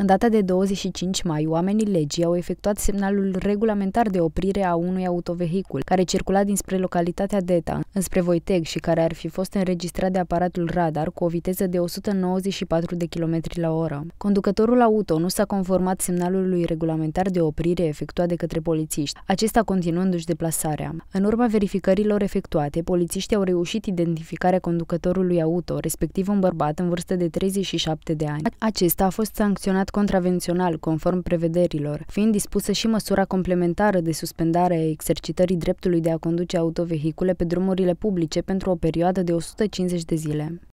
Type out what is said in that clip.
În data de 25 mai, oamenii legii au efectuat semnalul regulamentar de oprire a unui autovehicul care circula dinspre localitatea Deta, înspre Voiteg și care ar fi fost înregistrat de aparatul radar cu o viteză de 194 de km la oră. Conducătorul auto nu s-a conformat semnalului regulamentar de oprire efectuat de către polițiști, acesta continuându-și deplasarea. În urma verificărilor efectuate, polițiștii au reușit identificarea conducătorului auto, respectiv un bărbat în vârstă de 37 de ani. Acesta a fost sancționat internat contravențional, conform prevederilor, fiind dispusă și măsura complementară de suspendare a exercitării dreptului de a conduce autovehicule pe drumurile publice pentru o perioadă de 150 de zile.